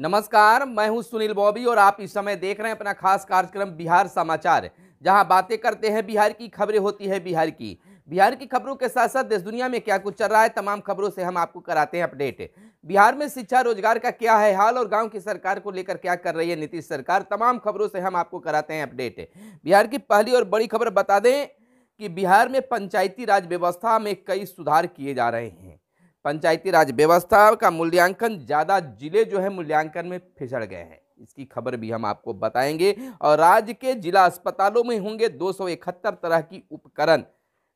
नमस्कार मैं हूं सुनील बॉबी और आप इस समय देख रहे हैं अपना खास कार्यक्रम बिहार समाचार जहां बातें करते हैं बिहार की खबरें होती है बिहार की बिहार की खबरों के साथ साथ देश दुनिया में क्या कुछ चल रहा है तमाम खबरों से हम आपको कराते हैं अपडेट बिहार में शिक्षा रोजगार का क्या है हाल और गांव की सरकार को लेकर क्या कर रही है नीतीश सरकार तमाम खबरों से हम आपको कराते हैं अपडेट बिहार की पहली और बड़ी खबर बता दें कि बिहार में पंचायती राज व्यवस्था में कई सुधार किए जा रहे हैं पंचायती राज व्यवस्था का मूल्यांकन ज़्यादा जिले जो है मूल्यांकन में फिसड़ गए हैं इसकी खबर भी हम आपको बताएंगे और राज्य के जिला अस्पतालों में होंगे दो तरह की उपकरण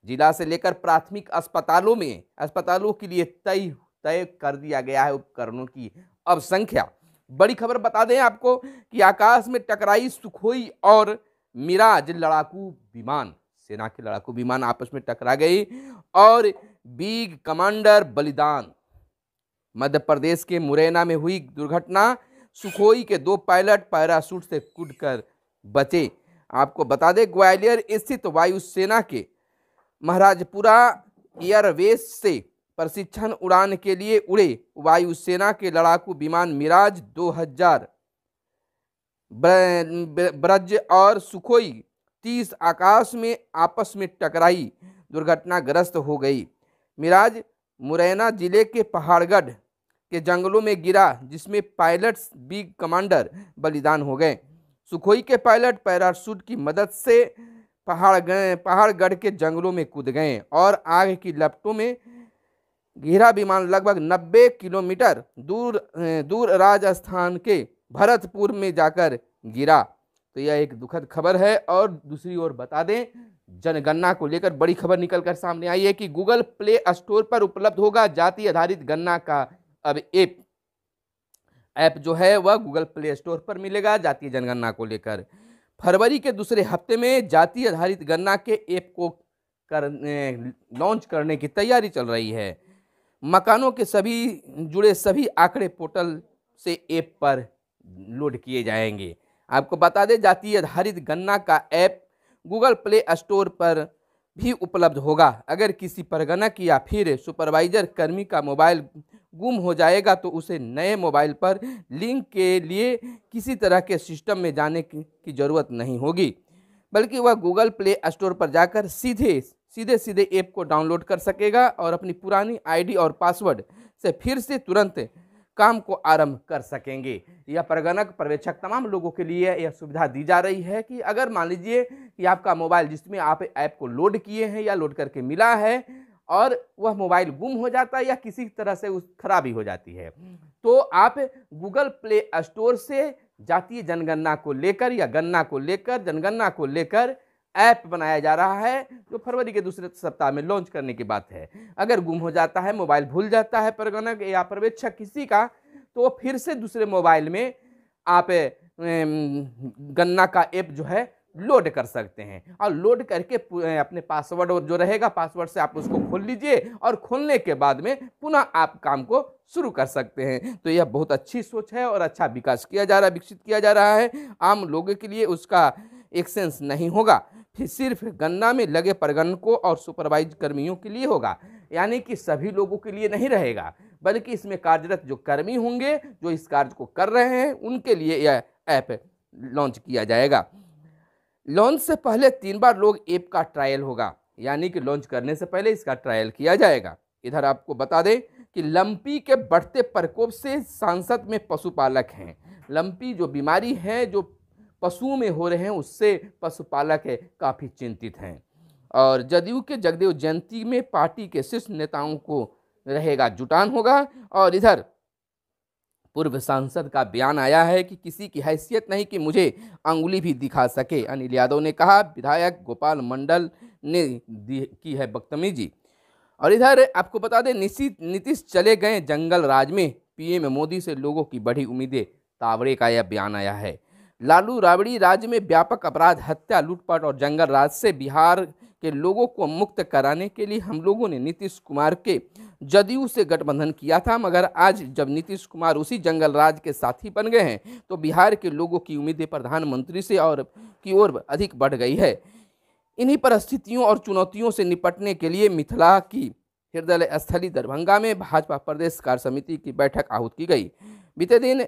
जिला से लेकर प्राथमिक अस्पतालों में अस्पतालों के लिए तय तय कर दिया गया है उपकरणों की अब संख्या बड़ी खबर बता दें आपको कि आकाश में टकराई सुखोई और मिराज लड़ाकू विमान सेना के लड़ाकू विमान आपस में टकरा गई और बीग कमांडर बलिदान मध्य प्रदेश के मुरैना में हुई दुर्घटना सुखोई के दो पायलट पैराशूट से कूदकर बचे आपको बता दें ग्वालियर स्थित वायुसेना के महाराजपुरा एयरवेस से प्रशिक्षण उड़ान के लिए उड़े वायुसेना के लड़ाकू विमान मिराज 2000 ब्रज और सुखोई 30 आकाश में आपस में टकराई दुर्घटनाग्रस्त हो गई मिराज मुरैना जिले के पहाड़गढ़ के जंगलों में गिरा जिसमें पायलट्स बी कमांडर बलिदान हो गए सुखोई के पायलट पैराशूट की मदद से पहाड़ पहाड़गढ़ के जंगलों में कूद गए और आग की लपटों में घिरा विमान लगभग 90 किलोमीटर दूर दूर राजस्थान के भरतपुर में जाकर गिरा तो यह एक दुखद खबर है और दूसरी ओर बता दें जनगणना को लेकर बड़ी खबर निकलकर सामने आई है कि गूगल प्ले स्टोर पर उपलब्ध होगा जाति आधारित गणना का अब ऐप ऐप जो है वह गूगल प्ले स्टोर पर मिलेगा जातीय जनगणना को लेकर फरवरी के दूसरे हफ्ते में जाति आधारित गणना के ऐप को कर लॉन्च करने की तैयारी चल रही है मकानों के सभी जुड़े सभी आंकड़े पोर्टल से ऐप पर लोड किए जाएंगे आपको बता दें जातीय आधारित गन्ना का ऐप गूगल प्ले स्टोर पर भी उपलब्ध होगा अगर किसी परगणक या फिर सुपरवाइजर कर्मी का मोबाइल गुम हो जाएगा तो उसे नए मोबाइल पर लिंक के लिए किसी तरह के सिस्टम में जाने की ज़रूरत नहीं होगी बल्कि वह गूगल प्ले स्टोर पर जाकर सीधे सीधे सीधे ऐप को डाउनलोड कर सकेगा और अपनी पुरानी आईडी और पासवर्ड से फिर से तुरंत काम को आरंभ कर सकेंगे यह प्रगणक पर्यवेक्षक तमाम लोगों के लिए यह सुविधा दी जा रही है कि अगर मान लीजिए कि आपका मोबाइल जिसमें आप ऐप को लोड किए हैं या लोड करके मिला है और वह मोबाइल गुम हो जाता है या किसी तरह से उस खराबी हो जाती है तो आप गूगल प्ले स्टोर से जातीय जनगणना को लेकर या गणना को लेकर जनगणना को लेकर ऐप बनाया जा रहा है जो फरवरी के दूसरे सप्ताह में लॉन्च करने की बात है अगर गुम हो जाता है मोबाइल भूल जाता है परगणक या पर्यवेक्षक किसी का तो वो फिर से दूसरे मोबाइल में आप गन्ना का ऐप जो है लोड कर सकते हैं और लोड करके अपने पासवर्ड और जो रहेगा पासवर्ड से आप उसको खोल लीजिए और खोलने के बाद में पुनः आप काम को शुरू कर सकते हैं तो यह बहुत अच्छी सोच है और अच्छा विकास किया जा रहा है विकसित किया जा रहा है आम लोगों के लिए उसका एक्सेंस नहीं होगा फिर सिर्फ गन्ना में लगे प्रगणकों और सुपरवाइज कर्मियों के लिए होगा यानी कि सभी लोगों के लिए नहीं रहेगा बल्कि इसमें कार्यरत जो कर्मी होंगे जो इस कार्य को कर रहे हैं उनके लिए यह ऐप लॉन्च किया जाएगा लॉन्च से पहले तीन बार लोग ऐप का ट्रायल होगा यानी कि लॉन्च करने से पहले इसका ट्रायल किया जाएगा इधर आपको बता दें कि लंपी के बढ़ते प्रकोप से सांसद में पशुपालक हैं लंपी जो बीमारी है जो पशुओं में हो रहे हैं उससे पशुपालक है काफ़ी चिंतित हैं और जदयू के जगदेव जयंती में पार्टी के शीर्ष नेताओं को रहेगा जुटान होगा और इधर पूर्व सांसद का बयान आया है कि किसी की हैसियत नहीं कि मुझे अंगुली भी दिखा सके अनिल यादव ने कहा विधायक गोपाल मंडल ने की है बदतमीजी और इधर आपको बता दें निशी नीतीश चले गए जंगल राज में पीएम मोदी से लोगों की बड़ी उम्मीदें तावड़े का यह बयान आया है लालू राबड़ी राज्य में व्यापक अपराध हत्या लूटपाट और जंगल राज से बिहार के लोगों को मुक्त कराने के लिए हम लोगों ने नीतीश कुमार के जदयू से गठबंधन किया था मगर आज जब नीतीश कुमार उसी जंगल राज के साथी बन गए हैं तो बिहार के लोगों की उम्मीदें प्रधानमंत्री से और की ओर अधिक बढ़ गई है इन्हीं परिस्थितियों और चुनौतियों से निपटने के लिए मिथिला की हृदय स्थली दरभंगा में भाजपा प्रदेश कार्य समिति की बैठक आहूत की गई बीते दिन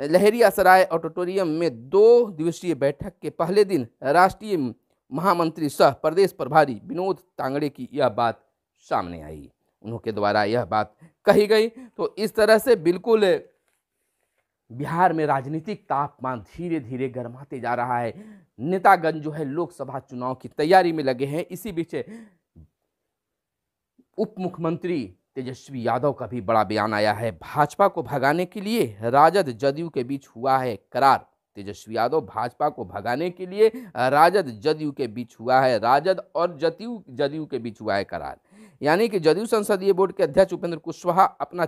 लहरिया सराय ऑडिटोरियम में दो दिवसीय बैठक के पहले दिन राष्ट्रीय महामंत्री सह प्रदेश प्रभारी विनोद तांगड़े की यह बात सामने आई उनके द्वारा यह बात कही गई तो इस तरह से बिल्कुल बिहार में राजनीतिक तापमान धीरे धीरे गर्माते जा रहा है नेतागंज जो है लोकसभा चुनाव की तैयारी में लगे हैं इसी बीच उप मुख्यमंत्री तेजस्वी यादव का भी बड़ा बयान आया है भाजपा को भगाने के लिए राजद जदयू के बीच हुआ है करार तेजस्वी यादव भाजपा को भगाने के लिए राजद जदयू के बीच हुआ है राजद और जदयू जदयू के बीच हुआ है करार यानी कि जदयू संसदीय बोर्ड के अध्यक्ष उपेंद्र कुशवाहा अपना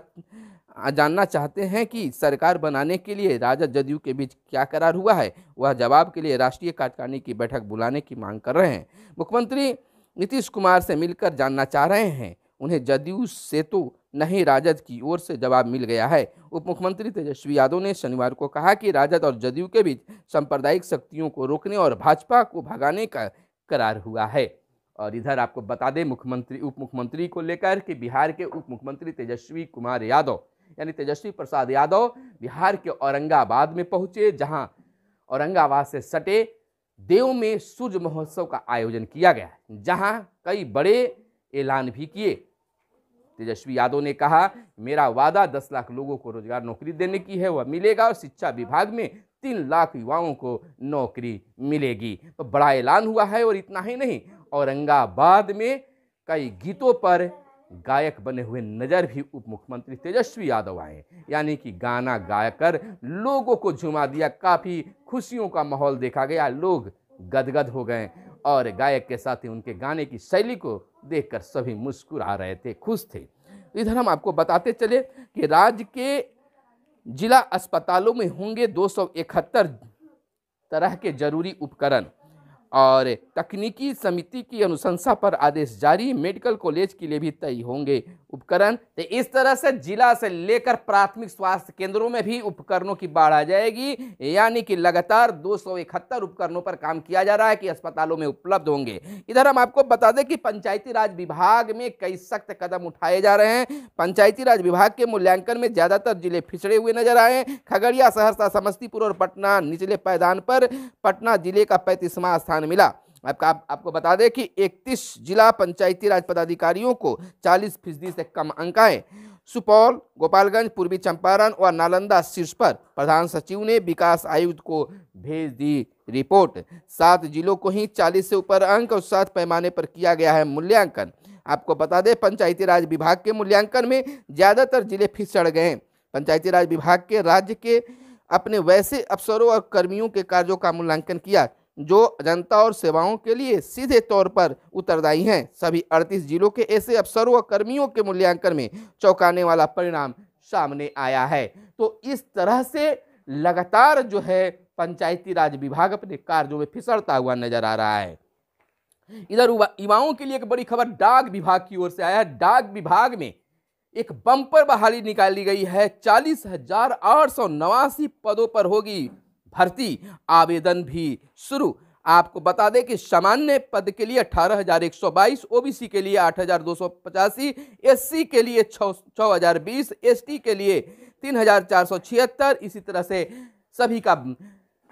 जानना चाहते हैं कि सरकार बनाने के लिए राजद जदयू के बीच क्या करार हुआ है वह जवाब के लिए राष्ट्रीय कार्यकारिणी की बैठक बुलाने की मांग कर रहे हैं मुख्यमंत्री नीतीश कुमार से मिलकर जानना चाह रहे हैं उन्हें जदयू से तो नहीं राजद की ओर से जवाब मिल गया है उप मुख्यमंत्री तेजस्वी यादव ने शनिवार को कहा कि राजद और जदयू के बीच सांप्रदायिक शक्तियों को रोकने और भाजपा को भगाने का करार हुआ है और इधर आपको बता दें मुख्यमंत्री उप मुख्यमंत्री को लेकर कि बिहार के उप मुख्यमंत्री तेजस्वी कुमार यादव यानी तेजस्वी प्रसाद यादव बिहार के औरंगाबाद में पहुंचे जहां औरंगाबाद से सटे देव में सूर्य महोत्सव का आयोजन किया गया जहां कई बड़े ऐलान भी किए तेजस्वी यादव ने कहा मेरा वादा दस लाख लोगों को रोजगार नौकरी देने की है वह मिलेगा और शिक्षा विभाग में तीन लाख युवाओं को नौकरी मिलेगी तो बड़ा ऐलान हुआ है और इतना ही नहीं औरंगाबाद में कई गीतों पर गायक बने हुए नजर भी उप मुख्यमंत्री तेजस्वी यादव आए यानी कि गाना गाकर लोगों को झुमा दिया काफ़ी खुशियों का माहौल देखा गया लोग गदगद हो गए और गायक के साथ ही उनके गाने की शैली को देखकर सभी मुस्कुरा रहे थे खुश थे इधर हम आपको बताते चले कि राज्य के जिला अस्पतालों में होंगे दो तरह के जरूरी उपकरण और तकनीकी समिति की अनुशंसा पर आदेश जारी मेडिकल कॉलेज के लिए भी तय होंगे उपकरण तो इस तरह से जिला से लेकर प्राथमिक स्वास्थ्य केंद्रों में भी उपकरणों की बाढ़ आ जाएगी यानी कि लगातार दो उपकरणों पर काम किया जा रहा है कि अस्पतालों में उपलब्ध होंगे इधर हम आपको बता दें कि पंचायती राज विभाग में कई सख्त कदम उठाए जा रहे हैं पंचायती राज विभाग के मूल्यांकन में ज़्यादातर जिले फिछड़े हुए नजर आए खगड़िया सहरसा समस्तीपुर और पटना निचले पैदान पर पटना जिले का पैंतीसवां स्थान मिला आपका आप, आपको बता दें कि 31 जिला पंचायती राज पदाधिकारियों को 40 फीसदी से कम अंक आए सुपौल गोपालगंज पूर्वी चंपारण और नालंदा शीर्ष पर प्रधान सचिव ने विकास आयुक्त को भेज दी रिपोर्ट सात जिलों को ही 40 से ऊपर अंक और सात पैमाने पर किया गया है मूल्यांकन आपको बता दें पंचायती राज विभाग के मूल्यांकन में ज़्यादातर जिले फिसड़ गए पंचायती राज विभाग के राज्य के अपने वैसे अफसरों और कर्मियों के कार्यों का मूल्यांकन किया जो जनता और सेवाओं के लिए सीधे तौर पर उत्तरदायी हैं सभी 38 जिलों के ऐसे अफसरों व कर्मियों के मूल्यांकन में चौंकाने वाला परिणाम सामने आया है तो इस तरह से लगातार जो है पंचायती राज विभाग अपने कार्यों में फिसरता हुआ नजर आ रहा है इधर युवाओं के लिए एक बड़ी खबर डाक विभाग की ओर से आया है डाक विभाग में एक बम्पर बहाली निकाली गई है चालीस हजार आठ सौ नवासी पदों पर होगी भर्ती आवेदन भी शुरू आपको बता दें कि सामान्य पद के लिए अठारह हज़ार एक सौ बाईस ओबीसी के लिए आठ हज़ार दो सौ पचासी सी के लिए छः हज़ार बीस एस के लिए तीन हज़ार चार सौ छिहत्तर इसी तरह से सभी का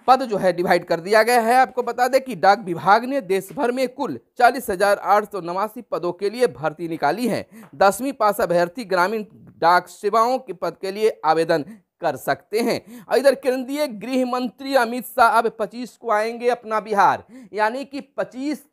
पद जो है डिवाइड कर दिया गया है आपको बता दें कि डाक विभाग ने देश भर में कुल चालीस हजार आठ सौ नवासी पदों के लिए भर्ती निकाली है दसवीं पास अभ्यर्थी ग्रामीण डाक सेवाओं के पद के लिए आवेदन कर सकते हैं और इधर केंद्रीय गृह मंत्री अमित शाह अब 25 को आएंगे अपना बिहार यानी कि 25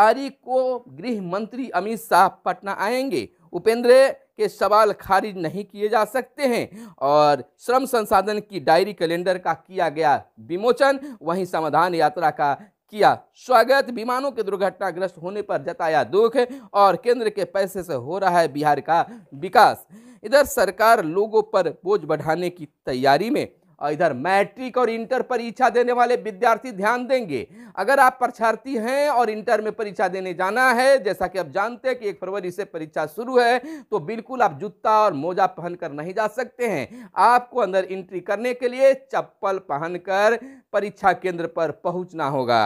तारीख को गृह मंत्री अमित शाह पटना आएंगे उपेंद्र के सवाल खारिज नहीं किए जा सकते हैं और श्रम संसाधन की डायरी कैलेंडर का किया गया विमोचन वहीं समाधान यात्रा का किया स्वागत विमानों के दुर्घटनाग्रस्त होने पर जताया दुख और केंद्र के पैसे से हो रहा है बिहार का विकास इधर सरकार लोगों पर बोझ बढ़ाने की तैयारी में इधर मैट्रिक और इंटर परीक्षा देने वाले विद्यार्थी ध्यान देंगे अगर आप परीक्षार्थी हैं और इंटर में परीक्षा देने जाना है जैसा कि आप जानते हैं कि एक फरवरी से परीक्षा शुरू है तो बिल्कुल आप जूता और मोजा पहनकर नहीं जा सकते हैं आपको अंदर इंट्री करने के लिए चप्पल पहनकर परीक्षा केंद्र पर पहुँचना होगा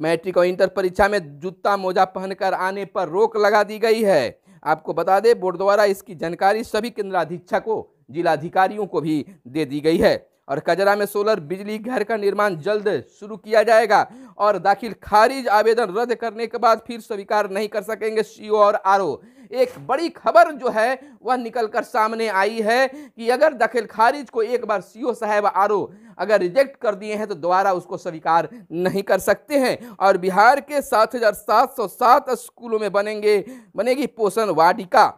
मैट्रिक और इंटर परीक्षा में जूता मोजा पहनकर आने पर रोक लगा दी गई है आपको बता दें बोर्ड द्वारा इसकी जानकारी सभी केंद्राधीक्षकों जिलाधिकारियों को भी दे दी गई है और कजरा में सोलर बिजली घर का निर्माण जल्द शुरू किया जाएगा और दाखिल खारिज आवेदन रद्द करने के बाद फिर स्वीकार नहीं कर सकेंगे सीओ और आरओ एक बड़ी खबर जो है वह निकलकर सामने आई है कि अगर दाखिल खारिज को एक बार सीओ साहब आरओ अगर रिजेक्ट कर दिए हैं तो दोबारा उसको स्वीकार नहीं कर सकते हैं और बिहार के सात स्कूलों में बनेंगे बनेगी पोषण वाटिका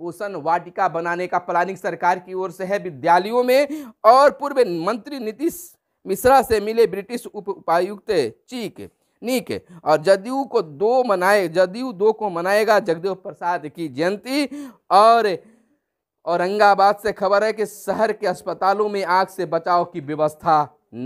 पोषण वाटिका बनाने का प्लानिंग सरकार की ओर से है विद्यालयों में और पूर्व मंत्री नीतीश मिश्रा से मिले ब्रिटिश उप उपायुक्त चीक नीक और जदयू को दो मनाए जदयू दो को मनाएगा जगदेव प्रसाद की जयंती और औरंगाबाद से खबर है कि शहर के अस्पतालों में आग से बचाव की व्यवस्था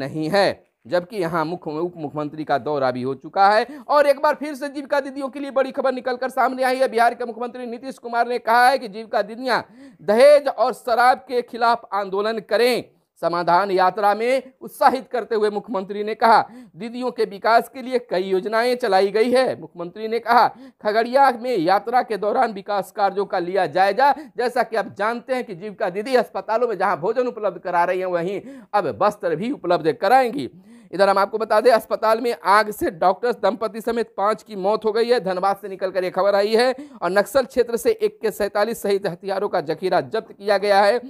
नहीं है जबकि यहाँ मुख्य उप मुख्यमंत्री का दौरा भी हो चुका है और एक बार फिर से जीविका दीदियों के लिए बड़ी खबर निकलकर सामने आई है बिहार के मुख्यमंत्री नीतीश कुमार ने कहा है कि जीविका दीदियाँ दहेज और शराब के खिलाफ आंदोलन करें समाधान यात्रा में उत्साहित करते हुए मुख्यमंत्री ने कहा दीदियों के विकास के लिए कई योजनाएं चलाई गई है मुख्यमंत्री ने कहा खगड़िया में यात्रा के दौरान विकास कार्यों का लिया जायजा जैसा कि आप जानते हैं कि जीविका दीदी अस्पतालों में जहां भोजन उपलब्ध करा रही हैं वहीं अब वस्त्र भी उपलब्ध कराएंगी इधर हम आपको बता दें अस्पताल में आग से डॉक्टर्स दंपति समेत पांच की मौत हो गई है धनबाद से निकलकर यह खबर आई है और नक्सल क्षेत्र से एक के सैंतालीस सहित हथियारों का जखीरा जब्त किया गया है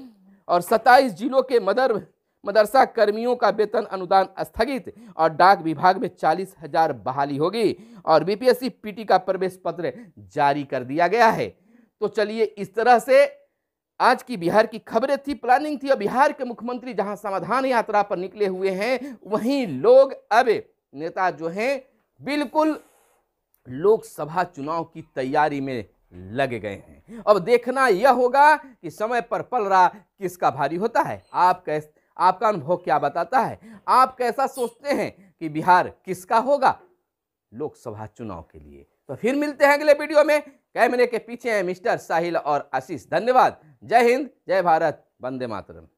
और सत्ताईस जिलों के मदर मदरसा कर्मियों का वेतन अनुदान स्थगित और डाक विभाग में चालीस हजार बहाली होगी और बीपीएससी पीटी का प्रवेश पत्र जारी कर दिया गया है तो चलिए इस तरह से आज की बिहार की खबरें थी प्लानिंग थी और बिहार के मुख्यमंत्री जहां समाधान यात्रा पर निकले हुए हैं वहीं लोग अब नेता जो हैं बिल्कुल लोकसभा चुनाव की तैयारी में लगे गए हैं अब देखना यह होगा कि समय पर पल रहा किसका भारी होता है आप कैस आपका अनुभव क्या बताता है आप कैसा सोचते हैं कि बिहार किसका होगा लोकसभा चुनाव के लिए तो फिर मिलते हैं अगले वीडियो में कैमरे के पीछे हैं मिस्टर साहिल और आशीष धन्यवाद जय हिंद जय भारत वंदे मातरम